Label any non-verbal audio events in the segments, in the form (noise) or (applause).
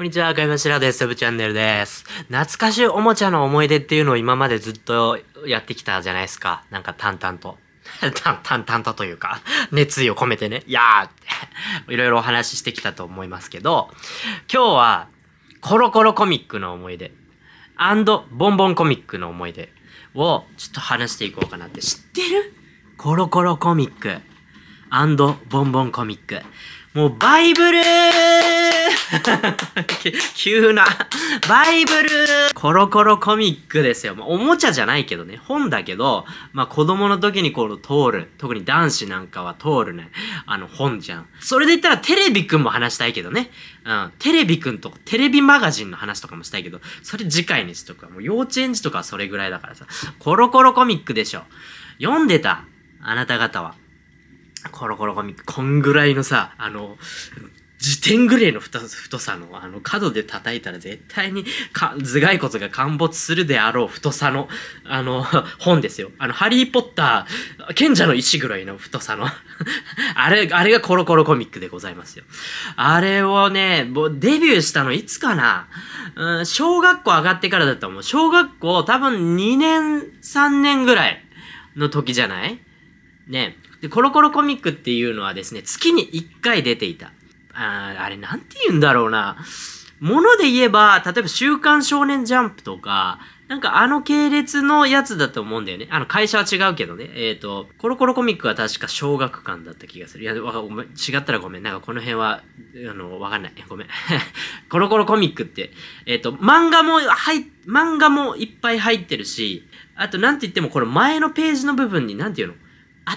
こんにちは、かいましらです。サブチャンネルです。懐かしいおもちゃの思い出っていうのを今までずっとやってきたじゃないですか。なんか淡々と。(laughs) 淡々とというか、(laughs) 熱意を込めてね、いやーって (laughs) いろいろお話ししてきたと思いますけど、今日は、コロコロコミックの思い出、アンドボンボンコミックの思い出をちょっと話していこうかなって。知ってるコロコロコミック、アンドボンボンコミック。もうバイブル (laughs) 急なバイブルコロコロコミックですよ。まあ、おもちゃじゃないけどね。本だけど、まあ、子供の時にこう通る。特に男子なんかは通るね。あの本じゃん。それで言ったらテレビくんも話したいけどね。うん。テレビくんとテレビマガジンの話とかもしたいけど、それ次回にしとくわ。もう幼稚園児とかはそれぐらいだからさ。コロコロコミックでしょ。読んでたあなた方は。コロコロコミック、こんぐらいのさ、あの、時点ぐらいの太さの、あの、角で叩いたら絶対にか、頭蓋骨が陥没するであろう太さの、あの、本ですよ。あの、ハリーポッター、賢者の石ぐらいの太さの (laughs) あれ、あれがコロコロコミックでございますよ。あれをね、デビューしたのいつかなうん、小学校上がってからだと思う。小学校多分2年、3年ぐらいの時じゃないね。で、コロコロコミックっていうのはですね、月に1回出ていた。ああれ、なんて言うんだろうな。もので言えば、例えば週刊少年ジャンプとか、なんかあの系列のやつだと思うんだよね。あの会社は違うけどね。えっ、ー、と、コロコロコミックは確か小学館だった気がする。いや、わごめん、違ったらごめん。なんかこの辺は、あの、わかんない。ごめん。(laughs) コロコロコミックって、えっ、ー、と、漫画も入、漫画もいっぱい入ってるし、あとなんて言ってもこの前のページの部分に、なんて言うの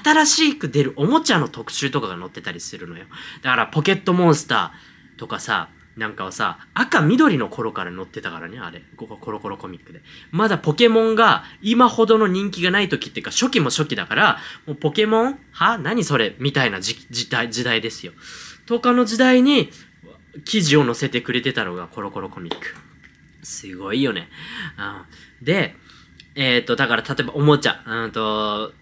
新しく出るおもちゃの特集とかが載ってたりするのよ。だからポケットモンスターとかさ、なんかはさ、赤緑の頃から載ってたからね、あれ。ここコロコロコミックで。まだポケモンが今ほどの人気がない時っていうか、初期も初期だから、もうポケモンは何それみたいな時代、時代ですよ。とかの時代に記事を載せてくれてたのがコロコロコミック。すごいよね。うん、で、えっ、ー、と、だから例えばおもちゃ、うんと、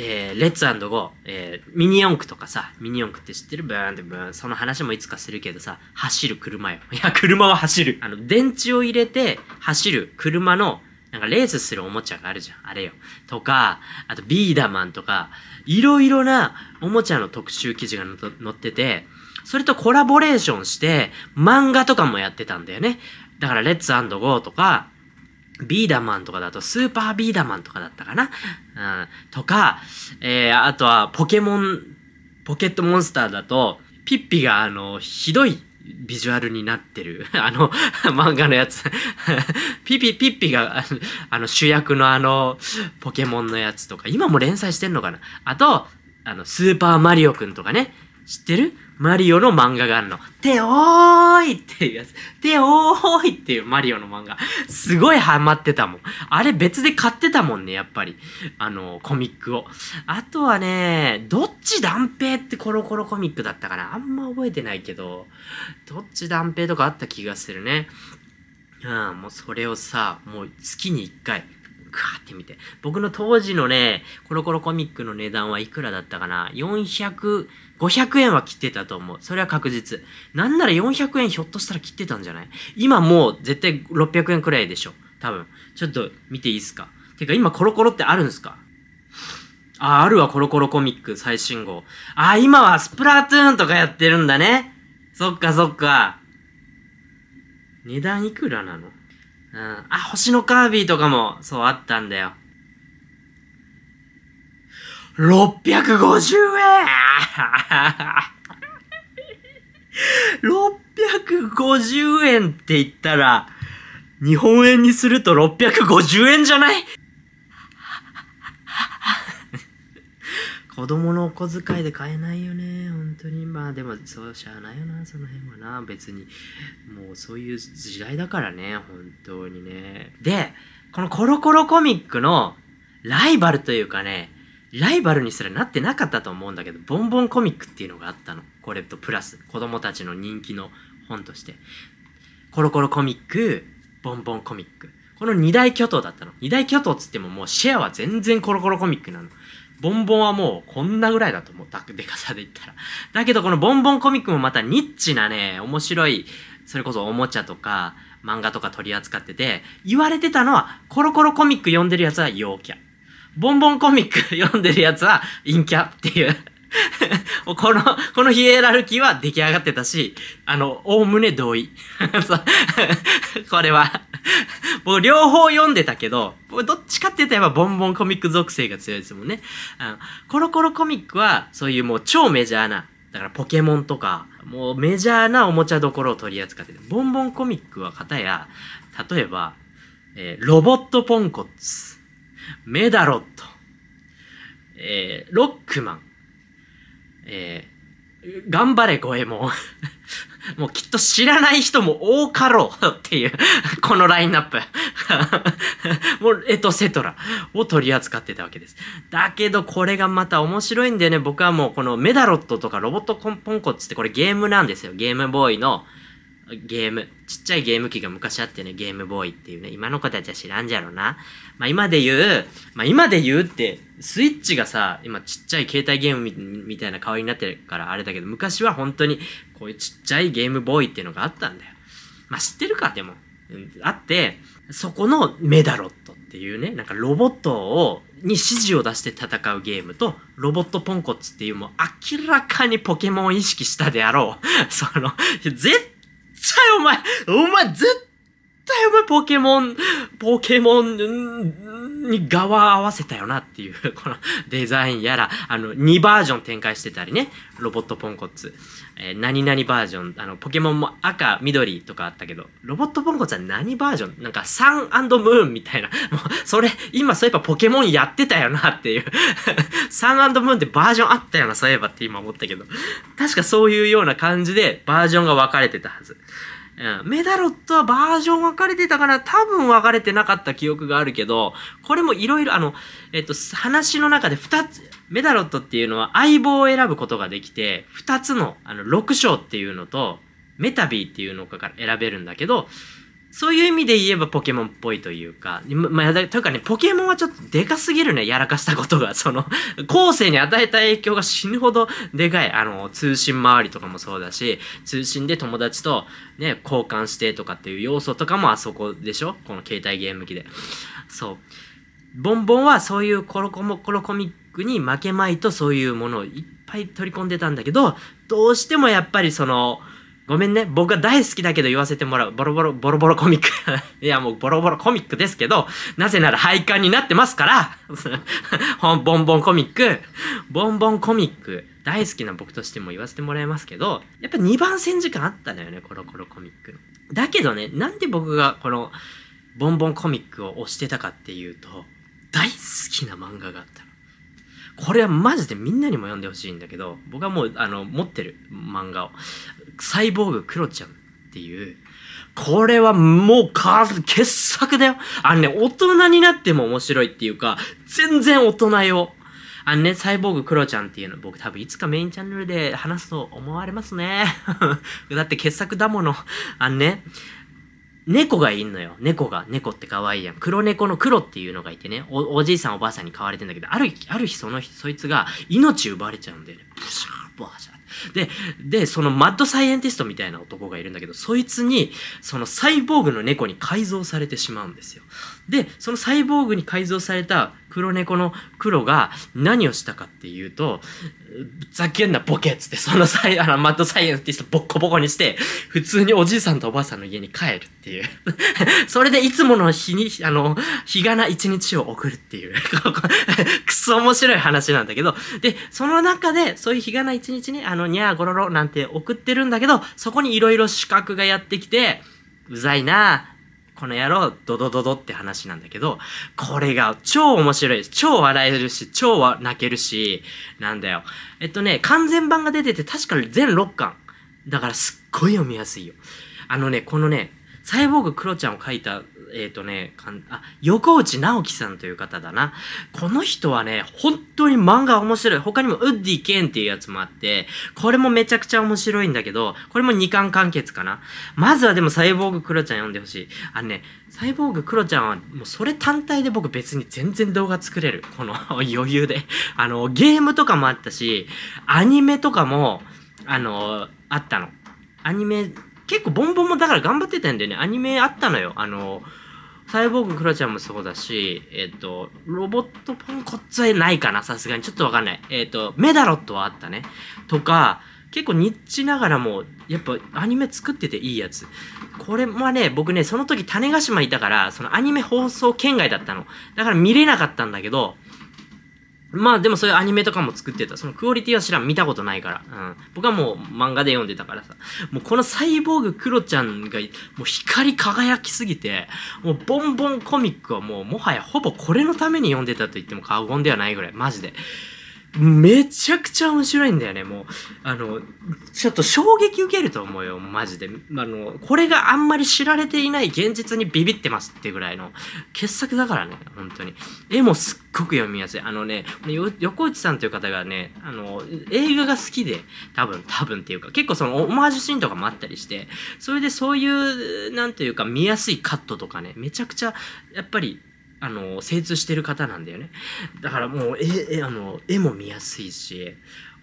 えー、レッツゴー、えー、ミニ四駆とかさ、ミニ四駆って知ってるブーンってブーン。その話もいつかするけどさ、走る車よ。(laughs) いや、車は走る。あの、電池を入れて走る車の、なんかレースするおもちゃがあるじゃん。あれよ。とか、あとビーダマンとか、いろいろなおもちゃの特集記事が載ってて、それとコラボレーションして、漫画とかもやってたんだよね。だから、レッツゴーとか、ビーダマンとかだと、スーパービーダマンとかだったかな、うん、とか、えー、あとはポケモン、ポケットモンスターだと、ピッピがあの、ひどいビジュアルになってる。(laughs) あの、漫画のやつ (laughs) ピピピッピが、あの、主役のあの、ポケモンのやつとか、今も連載してんのかなあと、あの、スーパーマリオくんとかね、知ってるマリオの漫画があるの。ておーいっていうやつ。ておーいっていうマリオの漫画。すごいハマってたもん。あれ別で買ってたもんね、やっぱり。あの、コミックを。あとはね、どっち断平ってコロコロコミックだったかな。あんま覚えてないけど、どっち断平とかあった気がするね。うん、もうそれをさ、もう月に1回、かーって見て。僕の当時のね、コロコロコミックの値段はいくらだったかな。400、500円は切ってたと思う。それは確実。なんなら400円ひょっとしたら切ってたんじゃない今もう絶対600円くらいでしょ。多分。ちょっと見ていいっすか。てか今コロコロってあるんすかあ、あるわ、コロコロコミック最新号。あ、今はスプラトゥーンとかやってるんだね。そっかそっか。値段いくらなのうん。あ、星のカービィとかも、そうあったんだよ。650円 !650 円って言ったら、日本円にすると650円じゃない子供のお小遣いで買えないよね、本当に。まあでも、そうしゃあないよな、その辺はな。別に、もうそういう時代だからね、本当にね。で、このコロコロコミックのライバルというかね、ライバルにすらなってなかったと思うんだけど、ボンボンコミックっていうのがあったの。これとプラス、子供たちの人気の本として。コロコロコミック、ボンボンコミック。この二大巨頭だったの。二大巨頭っつってももうシェアは全然コロコロコミックなの。ボンボンはもうこんなぐらいだと思う。(laughs) でかさで言ったら。だけどこのボンボンコミックもまたニッチなね、面白い、それこそおもちゃとか漫画とか取り扱ってて、言われてたのはコロコロコミック読んでるやつは陽キャ。ボンボンコミック読んでるやつは陰キャっていうこの、このヒエラルキーは出来上がってたし、あの、おおむね同意。これは僕両方読んでたけど、どっちかって言ったらやっぱボンボンコミック属性が強いですもんね。あのコロコロコミックはそういうもう超メジャーな、だからポケモンとか、もうメジャーなおもちゃどころを取り扱ってて、ボンボンコミックは方や、例えば、えー、ロボットポンコツ。メダロット、えー、ロックマン、えー、頑張れ、声も、(laughs) もうきっと知らない人も多かろうっていうこのラインナップ (laughs) もう、エトセトラを取り扱ってたわけです。だけどこれがまた面白いんだよね。僕はもうこのメダロットとかロボットコンポンコっつってこれゲームなんですよ。ゲームボーイのゲーム。ちっちゃいゲーム機が昔あってね、ゲームボーイっていうね。今の子たちは知らんじゃろうな。まあ、今で言う、まあ、今で言うって、スイッチがさ、今ちっちゃい携帯ゲームみたいな代わりになってるからあれだけど、昔は本当にこういうちっちゃいゲームボーイっていうのがあったんだよ。まあ、知ってるか、でも。あって、そこのメダロットっていうね、なんかロボットを、に指示を出して戦うゲームと、ロボットポンコツっていうもう明らかにポケモンを意識したであろう。(laughs) その、絶対お前、お前絶対対お前ポケモン、ポケモンに側合わせたよなっていう、(laughs) このデザインやら、あの、2バージョン展開してたりね、ロボットポンコツ。えー、何々バージョン、あの、ポケモンも赤、緑とかあったけど、ロボットポンコツは何バージョンなんかサンムーンみたいな。(laughs) もう、それ、今そういえばポケモンやってたよなっていう (laughs) サンムーンってバージョンあったよな、そういえばって今思ったけど。確かそういうような感じでバージョンが分かれてたはず。うん、メダロットはバージョン分かれてたから多分分かれてなかった記憶があるけど、これもいろいろ、あの、えっと、話の中で2つ、メダロットっていうのは相棒を選ぶことができて、2つの、あの、6章っていうのと、メタビーっていうのから選べるんだけど、そういう意味で言えばポケモンっぽいというか、まあ、というかね、ポケモンはちょっとでかすぎるね、やらかしたことが。その、後世に与えた影響が死ぬほどでかい。あの、通信周りとかもそうだし、通信で友達とね、交換してとかっていう要素とかもあそこでしょこの携帯ゲーム機で。そう。ボンボンはそういうコロコモコロコミックに負けまいとそういうものをいっぱい取り込んでたんだけど、どうしてもやっぱりその、ごめんね。僕は大好きだけど言わせてもらう。ボロボロ、ボロボロコミック (laughs) いや、もうボロボロコミックですけど、なぜなら廃刊になってますから (laughs) ボンボンコミック、ボンボンコミック、大好きな僕としても言わせてもらいますけど、やっぱ2番線時間あったのよね、コロコロコミック。だけどね、なんで僕がこの、ボンボンコミックを押してたかっていうと、大好きな漫画があった。これはマジでみんなにも読んでほしいんだけど僕はもうあの持ってる漫画を「サイボーグクロちゃん」っていうこれはもう傑作だよあのね大人になっても面白いっていうか全然大人よあのね、サイボーグクロちゃんっていうの、僕多分いつかメインチャンネルで話すと思われますね。(laughs) だって傑作だもの。あのね、猫がいんのよ。猫が。猫って可愛いやん。黒猫の黒っていうのがいてね、おおじいさんおばあさんに飼われてんだけど、ある日、ある日その日、そいつが命奪われちゃうんだよね。ブシャー、ブシャー。で、で、そのマッドサイエンティストみたいな男がいるんだけど、そいつに、そのサイボーグの猫に改造されてしまうんですよ。で、そのサイボーグに改造された黒猫の黒が何をしたかっていうと、ざけんなボケっつって、そのサイ、あの、マッドサイエンティストボッコボコにして、普通におじいさんとおばあさんの家に帰るっていう。それでいつもの日に、あの、日がな一日を送るっていう。(laughs) そ面白い話なんだけど、で、その中で、そういう日がな一日に、あの、にゃーごろろなんて送ってるんだけど、そこにいろいろ資格がやってきて、うざいなこの野郎、ドドドドって話なんだけど、これが超面白いです。超笑えるし、超泣けるし、なんだよ。えっとね、完全版が出てて、確か全6巻。だからすっごい読みやすいよ。あのね、このね、サイボーグクロちゃんを書いたえっ、ー、とね、かんあ、横内直樹さんという方だな。この人はね、本当に漫画面白い。他にもウッディ・ケンっていうやつもあって、これもめちゃくちゃ面白いんだけど、これも2巻完結かな。まずはでもサイボーグクロちゃん読んでほしい。あのね、サイボーグクロちゃんはもうそれ単体で僕別に全然動画作れる。この (laughs) 余裕であの、ゲームとかもあったし、アニメとかも、あの、あったの。アニメ結構ボンボンもだから頑張ってたんだよね。アニメあったのよ。あの、サイボーグクロちゃんもそうだし、えっ、と、ロボットポンコツはないかな、さすがに。ちょっとわかんない。えっ、と、メダロットはあったね。とか、結構ニッチながらも、やっぱアニメ作ってていいやつ。これもね、僕ね、その時種子島いたから、そのアニメ放送圏外だったの。だから見れなかったんだけど、まあでもそういうアニメとかも作ってた。そのクオリティは知らん。見たことないから。うん。僕はもう漫画で読んでたからさ。もうこのサイボーグクロちゃんが、もう光り輝きすぎて、もうボンボンコミックはもうもはやほぼこれのために読んでたと言っても過言ではないぐらい。マジで。めちゃくちゃ面白いんだよね、もう。あの、ちょっと衝撃受けると思うよ、マジで。あの、これがあんまり知られていない現実にビビってますってぐらいの傑作だからね、本当に。絵もすっごく読みやすい。あのね、横内さんという方がね、あの、映画が好きで、多分、多分っていうか、結構そのオマージュシーンとかもあったりして、それでそういう、なんというか見やすいカットとかね、めちゃくちゃ、やっぱりあの精通してる方なんだよねだからもうえ、あの絵も見やすいし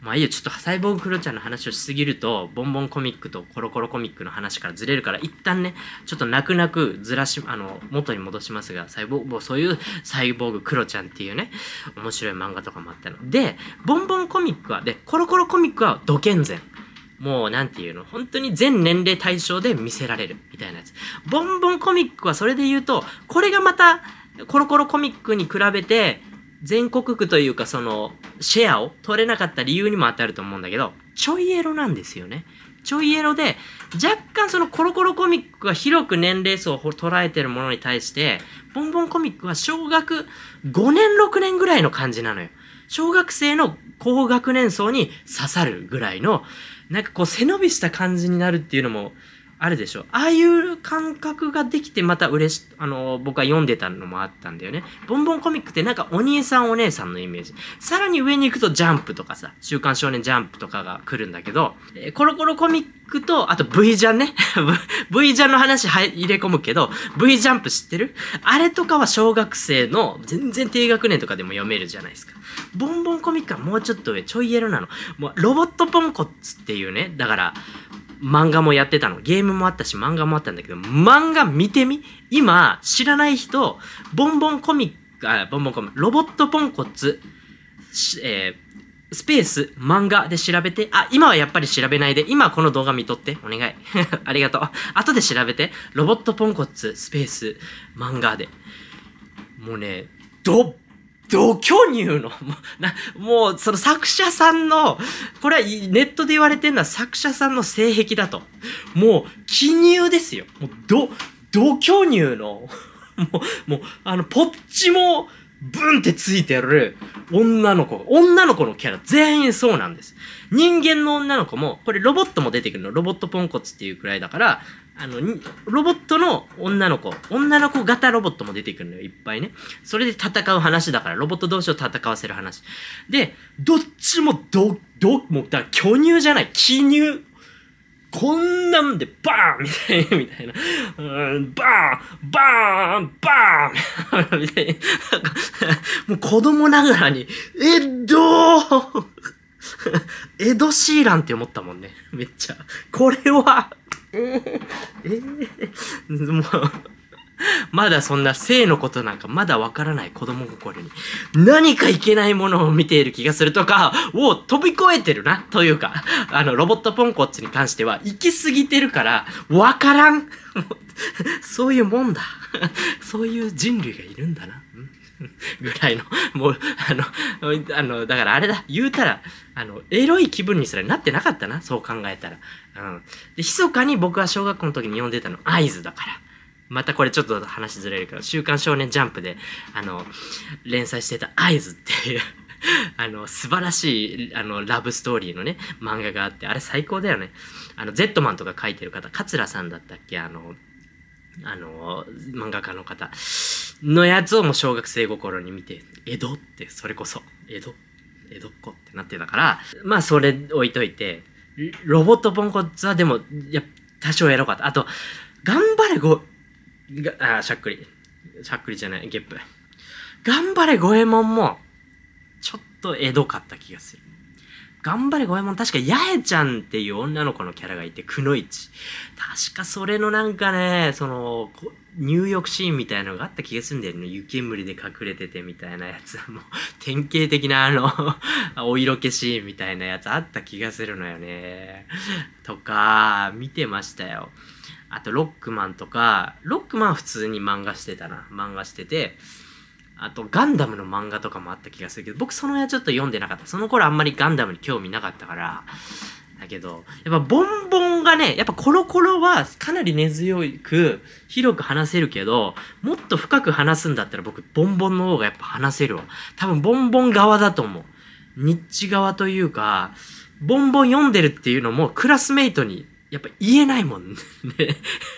まあいいよちょっとサイボーグクロちゃんの話をしすぎるとボンボンコミックとコロコロコミックの話からずれるから一旦ねちょっと泣く泣くずらしあの元に戻しますがサイボーグ、そういうサイボーグクロちゃんっていうね面白い漫画とかもあったのでボンボンコミックはでコロコロコミックはド建前。もうなんていうの本当に全年齢対象で見せられるみたいなやつボンボンコミックはそれで言うとこれがまたコロコロコミックに比べて、全国区というかその、シェアを取れなかった理由にも当たると思うんだけど、ちょいエロなんですよね。ちょいエロで、若干そのコロコロコミックが広く年齢層を捉えてるものに対して、ボンボンコミックは小学5年6年ぐらいの感じなのよ。小学生の高学年層に刺さるぐらいの、なんかこう背伸びした感じになるっていうのも、あるでしょああいう感覚ができてまた嬉し、あの、僕は読んでたのもあったんだよね。ボンボンコミックってなんかお兄さんお姉さんのイメージ。さらに上に行くとジャンプとかさ、週刊少年ジャンプとかが来るんだけど、えー、コロコロコミックと、あと V ジャンね。(laughs) v ジャンの話入れ込むけど、V ジャンプ知ってるあれとかは小学生の全然低学年とかでも読めるじゃないですか。ボンボンコミックはもうちょっと上、ちょいエロなの。もうロボットポンコツっていうね、だから、漫画もやってたの。ゲームもあったし、漫画もあったんだけど、漫画見てみ今、知らない人、ボンボンコミック、あ、ボンボンコミック、ロボットポンコツ、えー、スペース、漫画で調べて、あ、今はやっぱり調べないで、今この動画見とって、お願い。(laughs) ありがとう。後で調べて、ロボットポンコツ、スペース、漫画で。もうね、どっ度巨乳の、(laughs) もう、その作者さんの、これはネットで言われてるのは作者さんの性癖だと。もう、記入ですよ。もう、ど、度巨乳の、(laughs) もう、もう、あの、ポッチも、ブンってついてる女の子。女の子のキャラ全員そうなんです。人間の女の子も、これロボットも出てくるの。ロボットポンコツっていうくらいだから、あの、ロボットの女の子、女の子型ロボットも出てくるのよ、いっぱいね。それで戦う話だから、ロボット同士を戦わせる話。で、どっちもど、ど、もう、だから巨乳じゃない、奇乳。こんなんで、バーンみたいな、みたいな。うん、バーンバーンバーンみたいな。もう子供ながらに、えっどーエド・シーランって思ったもんね。めっちゃ。これはええー、もうまだそんな性のことなんかまだわからない子供心に何かいけないものを見ている気がするとかを飛び越えてるなというか、あの、ロボットポンコッチに関しては行き過ぎてるからわからんそういうもんだ。そういう人類がいるんだな。ぐらいの、もう、あの、あの、だからあれだ、言うたら、あの、エロい気分にすらなってなかったな、そう考えたら。うん。で、密かに僕は小学校の時に読んでたの、合図だから。またこれちょっと話ずれるけど、週刊少年ジャンプで、あの、連載してた合図っていう (laughs) あの、素晴らしい、あの、ラブストーリーのね、漫画があって、あれ最高だよね。あの、ゼットマンとか書いてる方、桂さんだったっけあの、あの、漫画家の方のやつをもう小学生心に見て、江戸って、それこそ、江戸、江戸っ子ってなってたから、まあそれ置いといて、ロボットポンコツはでも、や、多少やろうかた。あと、頑張れご、があ、しゃっくり。しゃっくりじゃない、ゲップ。頑張れ五右衛門も、ちょっとエドかった気がする。頑張れ五右衛門、確か八重ちゃんっていう女の子のキャラがいて、くのいち。確かそれのなんかね、その、入浴シーンみたいなのがあった気がするんだよね湯煙で隠れててみたいなやつもう (laughs) 典型的なあの (laughs) お色気シーンみたいなやつあった気がするのよねとか見てましたよあとロックマンとかロックマン普通に漫画してたな漫画しててあとガンダムの漫画とかもあった気がするけど僕その辺はちょっと読んでなかったその頃あんまりガンダムに興味なかったからだけど、やっぱボンボンがね、やっぱコロコロはかなり根強く、広く話せるけど、もっと深く話すんだったら僕、ボンボンの方がやっぱ話せるわ。多分ボンボン側だと思う。ニッチ側というか、ボンボン読んでるっていうのもクラスメイトにやっぱ言えないもんね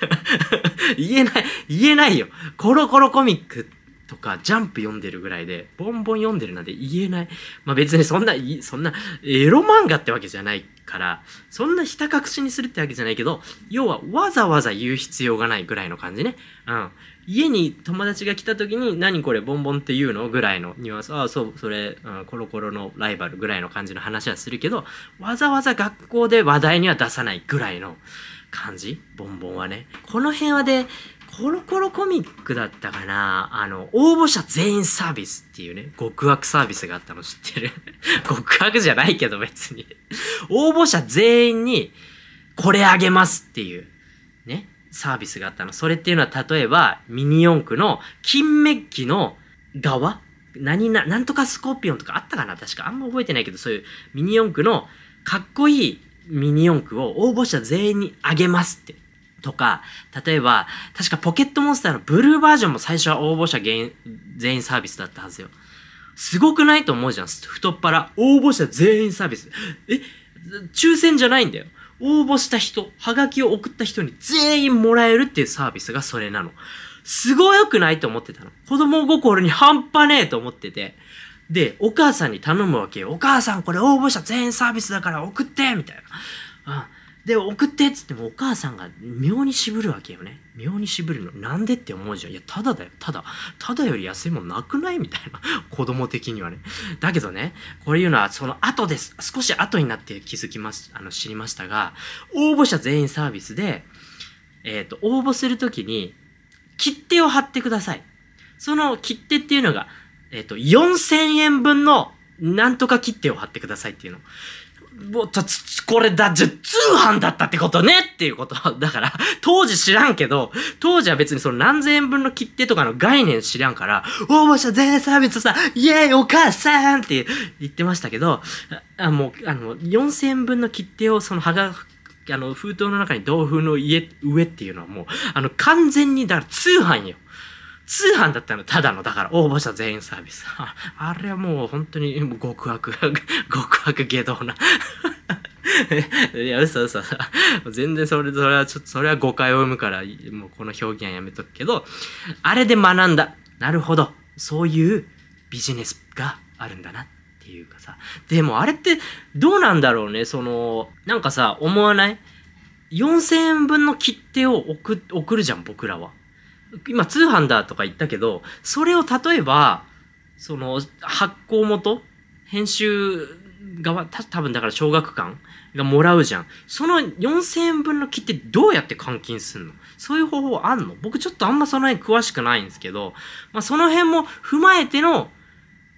(laughs) 言えない、言えないよ。コロコロコミックとかジャンプ読んでるぐらいで、ボンボン読んでるなんて言えない。まあ別にそんな、そんな、エロ漫画ってわけじゃないからそんなひた隠しにするってわけじゃないけど要はわざわざ言う必要がないぐらいの感じねうん家に友達が来た時に「何これボンボンって言うの?」ぐらいのニュアンス「ああそうそれ、うん、コロコロのライバル」ぐらいの感じの話はするけどわざわざ学校で話題には出さないぐらいの感じボンボンはねこの辺はでコロコロコミックだったかなあの、応募者全員サービスっていうね、極悪サービスがあったの知ってる (laughs) 極悪じゃないけど別に応募者全員に、これあげますっていう、ね、サービスがあったの。それっていうのは例えば、ミニ四駆の金メッキの側何な、なんとかスコーピオンとかあったかな確か。あんま覚えてないけど、そういうミニ四駆のかっこいいミニ四駆を応募者全員にあげますって。とか、例えば、確かポケットモンスターのブルーバージョンも最初は応募者全員サービスだったはずよ。すごくないと思うじゃん。太っ腹。応募者全員サービス。え抽選じゃないんだよ。応募した人、はがきを送った人に全員もらえるっていうサービスがそれなの。すごよくないと思ってたの。子供心に半端ねえと思ってて。で、お母さんに頼むわけよ。お母さんこれ応募者全員サービスだから送ってみたいな。うんで送ってっつってもお母さんが妙に渋るわけよね妙に渋るのなんでって思うじゃんいやただだよただただより安いもんなくないみたいな (laughs) 子供的にはねだけどねこれ言うのはその後です少し後になって気づきますあの知りましたが応募者全員サービスでえっ、ー、と応募する時に切手を貼ってくださいその切手っていうのがえっ、ー、と4000円分のなんとか切手を貼ってくださいっていうのもう、これだ、じゃ、通販だったってことねっていうこと。だから、(laughs) 当時知らんけど、当時は別にその何千円分の切手とかの概念知らんから、応募しゃ、全サービスさ、イエーイお母さんって言ってましたけど、あもう、あの、4000円分の切手をそのはが、あの、封筒の中に同封の家、上っていうのはもう、あの、完全に、だから通販よ。通販だったの、ただの、だから、応募者全員サービス。(laughs) あれはもう本当に極悪、(laughs) 極悪下道な (laughs) いや、嘘嘘。全然それ、それはちょっと、それは誤解を生むから、もうこの表現はやめとくけど、あれで学んだ。なるほど。そういうビジネスがあるんだなっていうかさ。でもあれってどうなんだろうね。その、なんかさ、思わない ?4000 円分の切手を送るじゃん、僕らは。今通販だとか言ったけど、それを例えば、その発行元、編集側、た多分だから小学館がもらうじゃん。その4000円分の木ってどうやって換金すんのそういう方法あんの僕ちょっとあんまその辺詳しくないんですけど、まあその辺も踏まえての、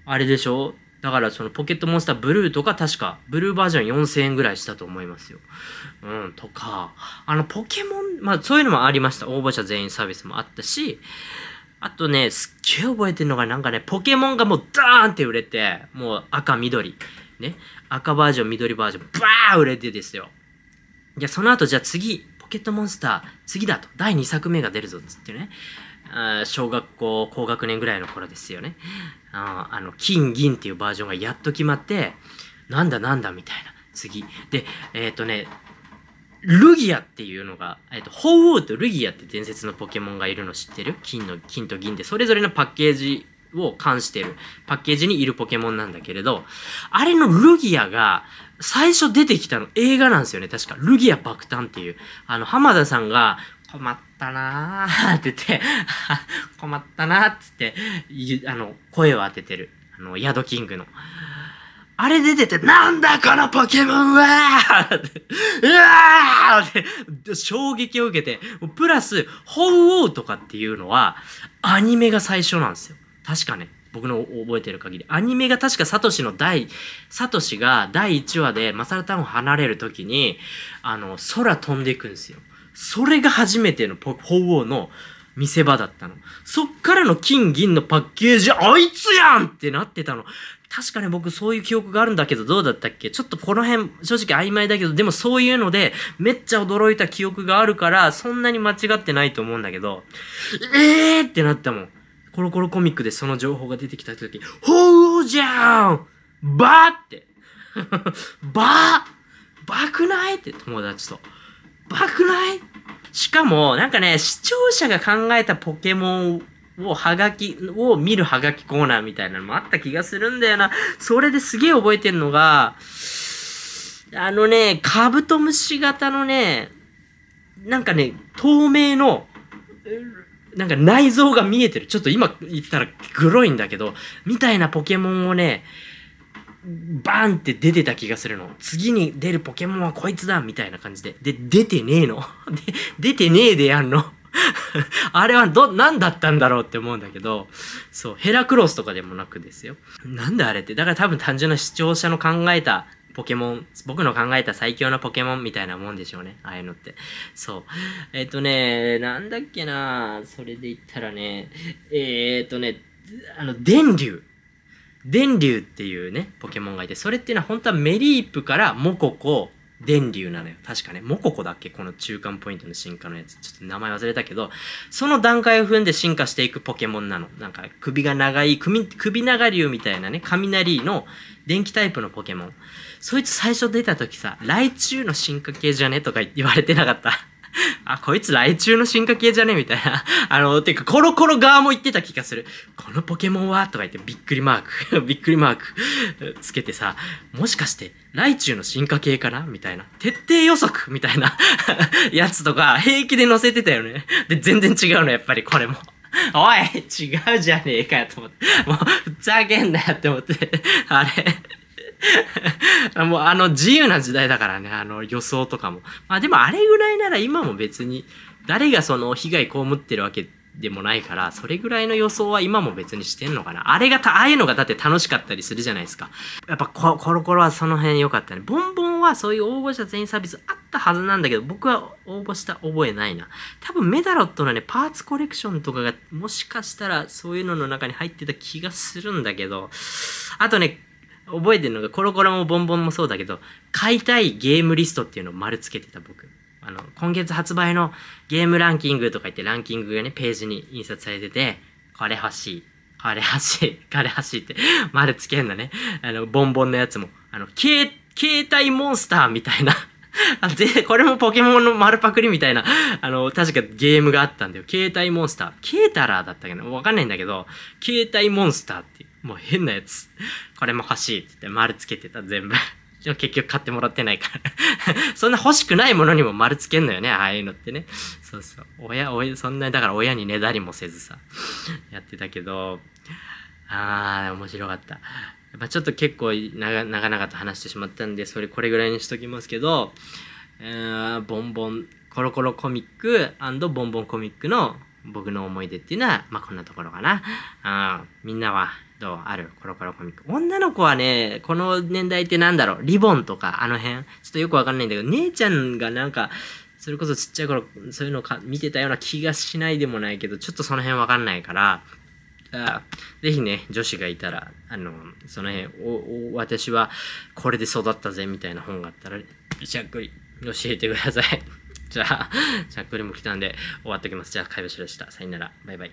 あれでしょだからそのポケットモンスターブルーとか確か、ブルーバージョン4000円ぐらいしたと思いますよ。うん、とか、あのポケモン、まあそういうのもありました。応募者全員サービスもあったし、あとね、すっげえ覚えてるのがなんかね、ポケモンがもうダーンって売れて、もう赤、緑、ね、赤バージョン、緑バージョン、バーン売れてですよ。いや、その後じゃあ次、ポケットモンスター、次だと、第2作目が出るぞっつってね。あ小学校高学年ぐらいの頃ですよねああの金銀っていうバージョンがやっと決まってなんだなんだみたいな次でえっ、ー、とねルギアっていうのが、えっ、ー、と、鳳凰とルギアって伝説のポケモンがいるの知ってる金の、金と銀で、それぞれのパッケージを冠してる、パッケージにいるポケモンなんだけれど、あれのルギアが、最初出てきたの映画なんですよね、確か。ルギア爆誕っていう。あの、浜田さんが、ったなーって言って困ったなーって言って、(laughs) あの、声を当ててる。あの、ヤドキングの。あれで出て、て、なんだこのポケモンはうわーって衝撃を受けて、プラス、本王とかっていうのは、アニメが最初なんですよ。確かね。僕の覚えてる限り。アニメが確かサトシの第、サトシが第1話でマサルタウンを離れる時に、あの、空飛んでいくんですよ。それが初めての鳳凰の見せ場だったの。そっからの金銀のパッケージ、あいつやんってなってたの。確かね、僕そういう記憶があるんだけど、どうだったっけちょっとこの辺、正直曖昧だけど、でもそういうので、めっちゃ驚いた記憶があるから、そんなに間違ってないと思うんだけど、えーってなったもん。コロコロコミックでその情報が出てきた時、ほうじゃんばーって。(laughs) ばーばくないって友達と。ばくないしかも、なんかね、視聴者が考えたポケモンをはがき、を見るはがきコーナーみたいなのもあった気がするんだよな。それですげえ覚えてんのが、あのね、カブトムシ型のね、なんかね、透明の、なんか内臓が見えてる。ちょっと今言ったら黒いんだけど、みたいなポケモンをね、バーンって出てた気がするの次に出るポケモンはこいつだみたいな感じでで出てねえの (laughs) で、出てねえでやんの (laughs) あれはど、何だったんだろうって思うんだけど、そう、ヘラクロスとかでもなくですよ。なんであれって。だから多分単純な視聴者の考えたポケモン、僕の考えた最強のポケモンみたいなもんでしょうね。ああいうのって。そう。えっ、ー、とね、なんだっけなそれで言ったらね、えっ、ー、とね、あの、電流。電流っていうね、ポケモンがいて、それっていうのは本当はメリープからモココ、電流なのよ。確かね、モココだっけこの中間ポイントの進化のやつ。ちょっと名前忘れたけど、その段階を踏んで進化していくポケモンなの。なんか首が長い、首、首長竜みたいなね、雷の電気タイプのポケモン。そいつ最初出た時さ、雷中の進化系じゃねとか言われてなかった。(laughs) あ、こいつ来中の進化系じゃねみたいな。(laughs) あの、てか、コロコロ側も言ってた気がする。このポケモンはとか言って、びっくりマーク (laughs) びっくりマークつけてさ、もしかして、来中の進化系かなみたいな。徹底予測みたいなやつとか、平気で載せてたよね。で、全然違うの、やっぱり、これも。おい違うじゃねえかよと思って。もう、ふざけんなよって思って。あれ (laughs) もうあの自由な時代だからね、あの予想とかも。まあでもあれぐらいなら今も別に誰がその被害被ってるわけでもないから、それぐらいの予想は今も別にしてんのかな。あれがああいうのがだって楽しかったりするじゃないですか。やっぱココロコロはその辺良かったね。ボンボンはそういう応募者全員サービスあったはずなんだけど、僕は応募した覚えないな。多分メダロットのね、パーツコレクションとかがもしかしたらそういうのの中に入ってた気がするんだけど、あとね、覚えてるのがコロコロもボンボンもそうだけど買いたいゲームリストっていうのを丸つけてた僕あの今月発売のゲームランキングとか言ってランキングがねページに印刷されててこれ欲しいこれ欲しいこれ欲しいって丸つけんのねあのボンボンのやつもあの携携帯モンスターみたいな (laughs) あで、これもポケモンの丸パクリみたいな、あの、確かゲームがあったんだよ。携帯モンスター。ケータラーだったけど、わかんないんだけど、携帯モンスターっていう。もう変なやつ。これも欲しいって言って丸つけてた、全部。(laughs) でも結局買ってもらってないから (laughs) そんな欲しくないものにも丸つけんのよね、ああいうのってね。そうそう。親、親、そんな、だから親にねだりもせずさ、やってたけど、ああ、面白かった。やっぱちょっと結構長々と話してしまったんで、それこれぐらいにしときますけど、えー、ボンボン、コロコロコミックボンボンコミックの僕の思い出っていうのは、まあ、こんなところかな。あみんなはどあるコロコロコミック。女の子はね、この年代ってなんだろう、リボンとか、あの辺。ちょっとよくわかんないんだけど、姉ちゃんがなんか、それこそちっちゃい頃、そういうのか見てたような気がしないでもないけど、ちょっとその辺わかんないから、あぜひね、女子がいたら、あの、その辺、おお私はこれで育ったぜみたいな本があったら、しゃっくり教えてください。(laughs) じゃあ、しゃっくりも来たんで終わっときます。じゃあ、会話柱でした。さよなら。バイバイ。